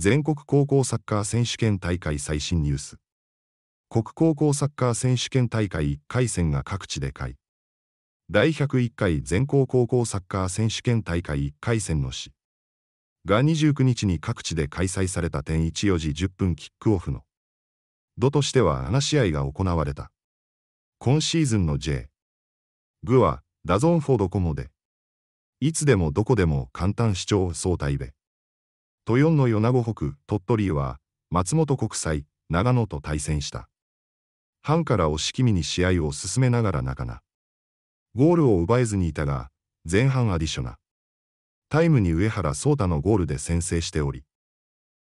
全国高校サッカー選手権大会最新ニュース国高校サッカー選手権大会1回戦が各地で開第101回全校高校サッカー選手権大会1回戦の市が29日に各地で開催された点14時10分キックオフの度としては7試合が行われた今シーズンの J グはダゾーンフォドコモでいつでもどこでも簡単視聴相対べ豊の米子北鳥取は松本国際長野と対戦した半から押し気味に試合を進めながら中なゴールを奪えずにいたが前半アディショナタイムに上原颯太のゴールで先制しており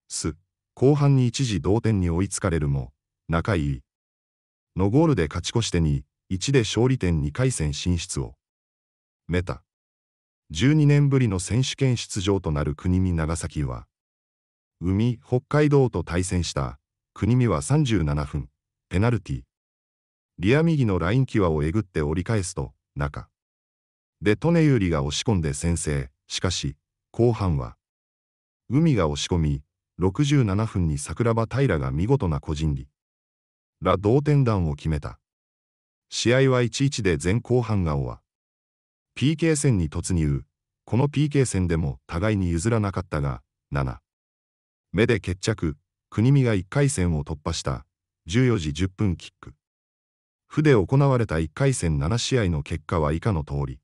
す後半に一時同点に追いつかれるも中井のゴールで勝ち越してに1で勝利点2回戦進出をメタ12年ぶりの選手権出場となる国見長崎は海、北海道と対戦した国見は37分、ペナルティ。リア右のライン際をえぐって折り返すと、中。で、トネユリが押し込んで先制。しかし、後半は、海が押し込み、67分に桜庭平が見事な個人利。ら同点弾を決めた。試合は1-1で前後半が終わ。PK 戦に突入。この PK 戦でも互いに譲らなかったが、7。目で決着、国見が1回戦を突破した14時10分キック。府で行われた1回戦7試合の結果は以下の通り。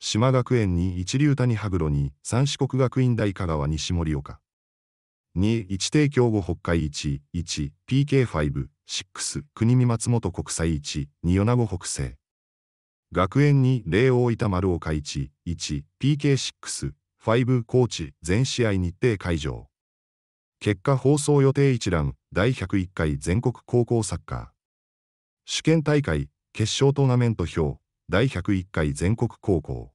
島学園に一流谷羽黒に三四国学院大香川西盛岡。2、一帝京後北海一一 PK5、6、国見松本国際1、二米子北西。学園に霊王板丸岡一一 PK6、5、高知全試合日程会場。結果放送予定一覧第101回全国高校サッカー試験大会決勝トーナメント表第101回全国高校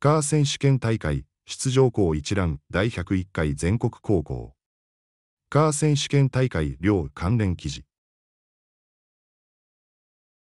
カー選手権大会出場校一覧第101回全国高校カー選手権大会両関連記事